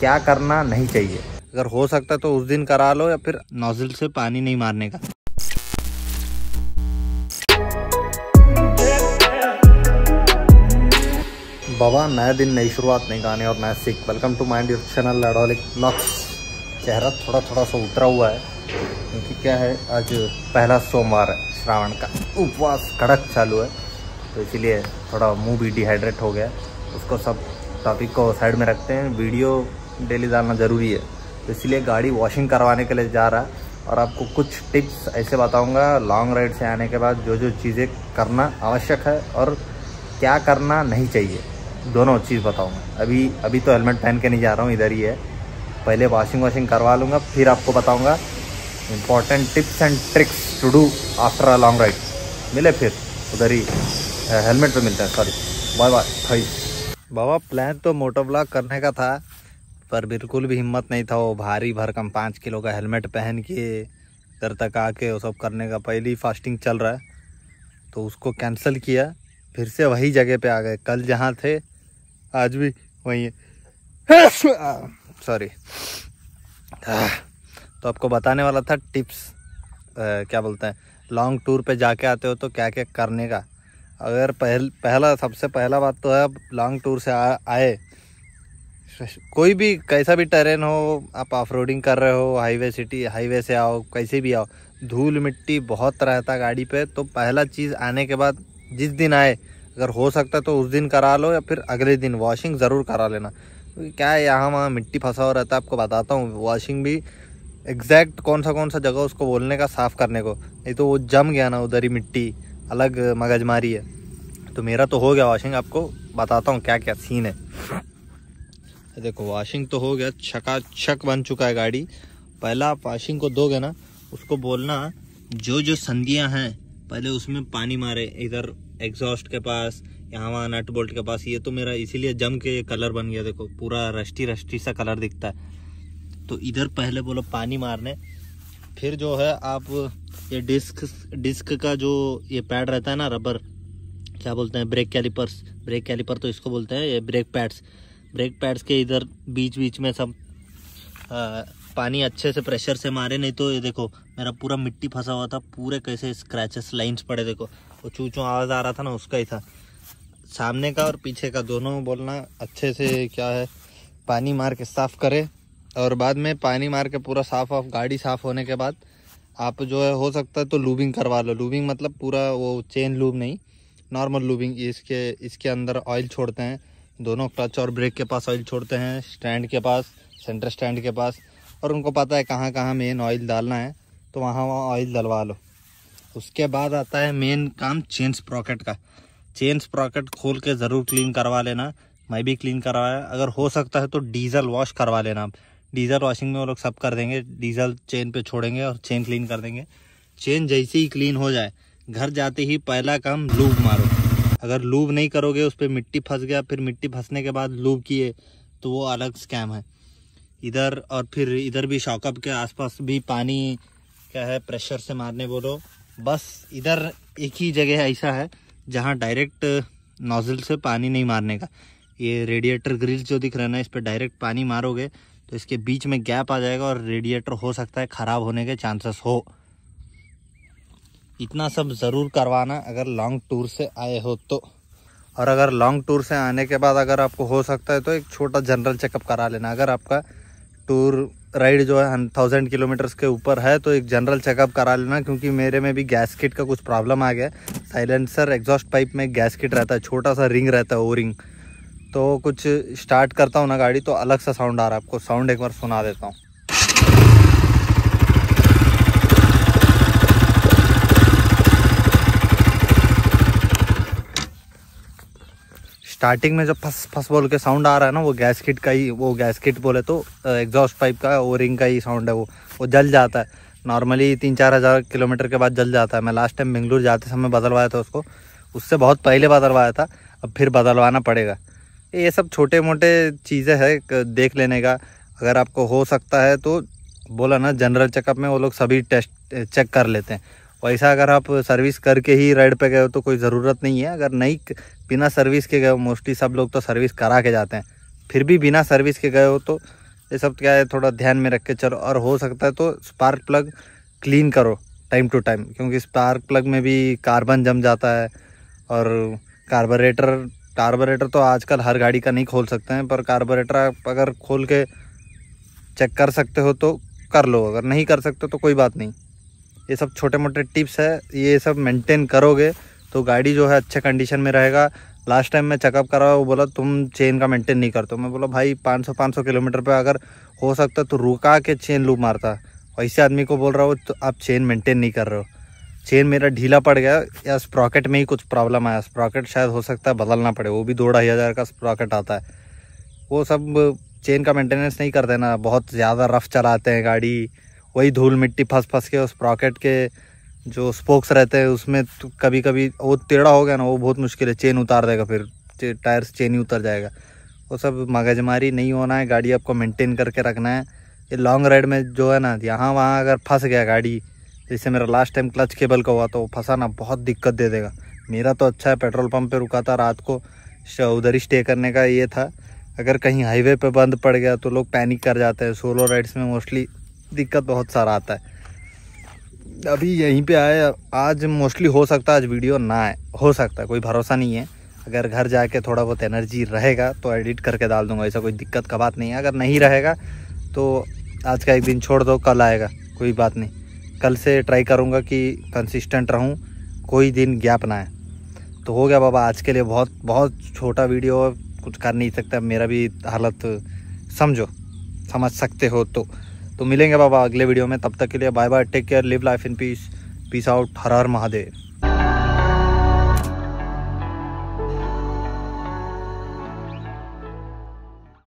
क्या करना नहीं चाहिए अगर हो सकता तो उस दिन करा लो या फिर नोजल से पानी नहीं मारने का बाबा नया दिन नई शुरुआत नहीं गाने और नया सीख welcome to mind your channel लडोलिक नक्स चेहरा थोड़ा थोड़ा सा उतरा हुआ है क्योंकि क्या है आज पहला सोमवार है श्रावण का उपवास कड़क चालू है तो इसीलिए थोड़ा मुंह भी डिहाइड्रेट हो गया उसको सब टॉपिक को साइड में रखते हैं वीडियो डेली डालना ज़रूरी है तो इसलिए गाड़ी वॉशिंग करवाने के लिए जा रहा है और आपको कुछ टिप्स ऐसे बताऊंगा लॉन्ग राइड से आने के बाद जो जो चीज़ें करना आवश्यक है और क्या करना नहीं चाहिए दोनों चीज़ बताऊँगा अभी अभी तो हेलमेट पहन के नहीं जा रहा हूँ इधर ही है पहले वॉशिंग वॉशिंग करवा लूँगा फिर आपको बताऊँगा important tips and tricks to do after a long ride मिले फिर उधर ही हेलमेट पर मिलता है सॉरी बाय बाय भाई बाबा प्लान तो मोटो ब्लॉग करने का था पर बिल्कुल भी हिम्मत नहीं था वो भारी भरकम पाँच किलो का हेलमेट पहन के घर तक आके वो सब करने का पहली फास्टिंग चल रहा है तो उसको कैंसिल किया फिर से वही जगह पे आ गए कल जहाँ थे आज भी वहीं सॉरी तो आपको बताने वाला था टिप्स आ, क्या बोलते हैं लॉन्ग टूर पे जाके आते हो तो क्या क्या करने का अगर पहल पहला सबसे पहला बात तो है अब लॉन्ग टूर से आ, आए कोई भी कैसा भी टेरेन हो आप ऑफ कर रहे हो हाईवे सिटी हाईवे से आओ कैसे भी आओ धूल मिट्टी बहुत रहता गाड़ी पे तो पहला चीज़ आने के बाद जिस दिन आए अगर हो सकता है तो उस दिन करा लो या फिर अगले दिन वॉशिंग ज़रूर करा लेना क्या है यहाँ वहाँ मिट्टी फंसा हुआ रहता है आपको बताता हूँ वॉशिंग भी एग्जैक्ट कौन सा कौन सा जगह उसको बोलने का साफ़ करने को नहीं तो वो जम गया ना उधर ही मिट्टी अलग मगजमारी है तो मेरा तो हो गया वॉशिंग आपको बताता हूँ क्या क्या सीन है देखो वॉशिंग तो हो गया छका छक बन चुका है गाड़ी पहला आप वॉशिंग को दोगे ना उसको बोलना जो जो संधियाँ हैं पहले उसमें पानी मारे इधर एग्जॉस्ट के पास यहाँ वहाँ नट बोल्ट के पास ये तो मेरा इसीलिए जम के ये कलर बन गया देखो पूरा रस्टी रस्टी सा कलर दिखता है तो इधर पहले बोलो पानी मारने फिर जो है आप ये डिस्क डिस्क का जो ये पैड रहता है ना रबर क्या बोलते हैं ब्रेक कैलिपर्स ब्रेक कैलिपर तो इसको बोलते हैं ये ब्रेक पैड्स ब्रेक पैड्स के इधर बीच बीच में सब आ, पानी अच्छे से प्रेशर से मारे नहीं तो ये देखो मेरा पूरा मिट्टी फंसा हुआ था पूरे कैसे स्क्रैचेस लाइंस पड़े देखो वो चू चू आवाज़ आ रहा था ना उसका ही था सामने का और पीछे का दोनों बोलना अच्छे से क्या है पानी मार के साफ़ करे और बाद में पानी मार के पूरा साफ ऑफ गाड़ी साफ़ होने के बाद आप जो है हो सकता है तो लूबिंग करवा लो लूबिंग मतलब पूरा वो चेन लूब नहीं नॉर्मल लूबिंग इसके इसके अंदर ऑयल छोड़ते हैं दोनों क्लच और ब्रेक के पास ऑयल छोड़ते हैं स्टैंड के पास सेंटर स्टैंड के पास और उनको पता है कहाँ कहाँ मेन ऑयल डालना है तो वहाँ वहाँ ऑयल डलवा लो उसके बाद आता है मेन काम चेन स्प्रॉकेट का चेन स्प्रॉकेट खोल के ज़रूर क्लीन करवा लेना मैं भी क्लीन करवाया अगर हो सकता है तो डीजल वॉश करवा लेना आप डीजल वॉशिंग में वो लोग सब कर देंगे डीजल चेन पे छोड़ेंगे और चेन क्लीन कर देंगे चेन जैसे ही क्लीन हो जाए घर जाते ही पहला काम लूप मारो अगर लूब नहीं करोगे उस पर मिट्टी फंस गया फिर मिट्टी फंसने के बाद लूब किए तो वो अलग स्कैम है इधर और फिर इधर भी शॉकअप के आसपास भी पानी क्या है प्रेशर से मारने बोलो बस इधर एक ही जगह ऐसा है जहाँ डायरेक्ट नोज़ल से पानी नहीं मारने का ये रेडिएटर ग्रिल जो दिख रहा है ना इस पर डायरेक्ट पानी मारोगे तो इसके बीच में गैप आ जाएगा और रेडिएटर हो सकता है ख़राब होने के चांसेस हो इतना सब ज़रूर करवाना अगर लॉन्ग टूर से आए हो तो और अगर लॉन्ग टूर से आने के बाद अगर आपको हो सकता है तो एक छोटा जनरल चेकअप करा लेना अगर आपका टूर राइड जो है थाउजेंड किलोमीटर्स के ऊपर है तो एक जनरल चेकअप करा लेना क्योंकि मेरे में भी गैस किट का कुछ प्रॉब्लम आ गया साइलेंसर एग्जॉस्ट पाइप में गैस किट रहता है छोटा सा रिंग रहता है वो रिंग तो कुछ स्टार्ट करता हूँ ना गाड़ी तो अलग सा साउंड आ रहा है आपको साउंड एक बार सुना देता हूँ स्टार्टिंग में जब फस फस बोल के साउंड आ रहा है ना वो गैस किट का ही वो गैस किट बोले तो एग्जॉस्ट पाइप का ओरिंग का ही साउंड है वो वो जल जाता है नॉर्मली तीन चार हज़ार किलोमीटर के बाद जल जाता है मैं लास्ट टाइम बेंगलुरु जाते समय बदलवाया था उसको उससे बहुत पहले बदलवाया था अब फिर बदलवाना पड़ेगा ये सब छोटे मोटे चीज़ें है देख लेने का अगर आपको हो सकता है तो बोला ना जनरल चेकअप में वो लोग सभी टेस्ट चेक कर लेते हैं वैसा अगर आप सर्विस करके ही राइड पे गए हो तो कोई ज़रूरत नहीं है अगर नहीं बिना सर्विस के गए हो मोस्टली सब लोग तो सर्विस करा के जाते हैं फिर भी बिना सर्विस के गए हो तो ये सब क्या है थोड़ा ध्यान में रख के चलो और हो सकता है तो स्पार्क प्लग क्लीन करो टाइम टू टाइम क्योंकि स्पार्क प्लग में भी कार्बन जम जाता है और कार्बोरेटर कार्बोरेटर तो आजकल हर गाड़ी का नहीं खोल सकते हैं पर कार्बोरेटर आप अगर खोल के चेक कर सकते हो तो कर लो अगर नहीं कर सकते तो कोई बात नहीं ये सब छोटे मोटे टिप्स है ये सब मेंटेन करोगे तो गाड़ी जो है अच्छे कंडीशन में रहेगा लास्ट टाइम मैं चेकअप करा वो बोला तुम चेन का मेंटेन नहीं करते मैं बोला भाई 500 500 किलोमीटर पे अगर हो सकता तो रुका के चेन लूप मारता ऐसे आदमी को बोल रहा हो तो आप चेन मेंटेन नहीं कर रहे हो चेन मेरा ढीला पड़ गया या स्प्रॉकेट में ही कुछ प्रॉब्लम आया स्प्रॉकेट शायद हो सकता है बदलना पड़े वो भी दो ढाई हज़ार का स्प्रॉकेट आता है वो सब चेन का मेंटेनेंस नहीं करते ना बहुत ज़्यादा रफ चलाते हैं गाड़ी वही धूल मिट्टी फंस फंस के उस प्रॉकेट के जो स्पोक्स रहते हैं उसमें तो कभी कभी वो टेढ़ा हो गया ना वो बहुत मुश्किल है चेन उतार देगा फिर टायर से चेन ही उतर जाएगा वो सब मगजमारी नहीं होना है गाड़ी आपको मेंटेन करके रखना है ये लॉन्ग राइड में जो है ना यहाँ वहाँ अगर फंस गया गाड़ी जैसे मेरा लास्ट टाइम क्लच केबल का हुआ तो फंसाना बहुत दिक्कत दे देगा मेरा तो अच्छा है पेट्रोल पंप पे रुका था रात को उधर ही स्टे करने का ये था अगर कहीं हाईवे पे बंद पड़ गया तो लोग पैनिक कर जाते हैं सोलो राइड्स में मोस्टली दिक्कत बहुत सारा आता है अभी यहीं पे आए आज मोस्टली हो सकता है आज वीडियो ना आए हो सकता है कोई भरोसा नहीं है अगर घर जाके थोड़ा बहुत एनर्जी रहेगा तो एडिट करके डाल दूंगा ऐसा कोई दिक्कत का बात नहीं है अगर नहीं रहेगा तो आज का एक दिन छोड़ दो कल आएगा कोई बात नहीं कल से ट्राई करूँगा कि कंसिस्टेंट रहूँ कोई दिन गैप ना आए तो हो गया बाबा आज के लिए बहुत बहुत छोटा वीडियो कुछ कर नहीं सकता मेरा भी हालत समझो समझ सकते हो तो तो मिलेंगे बाबा अगले वीडियो में तब तक के लिए bye bye take care live life in peace peace out Har Har Mahadev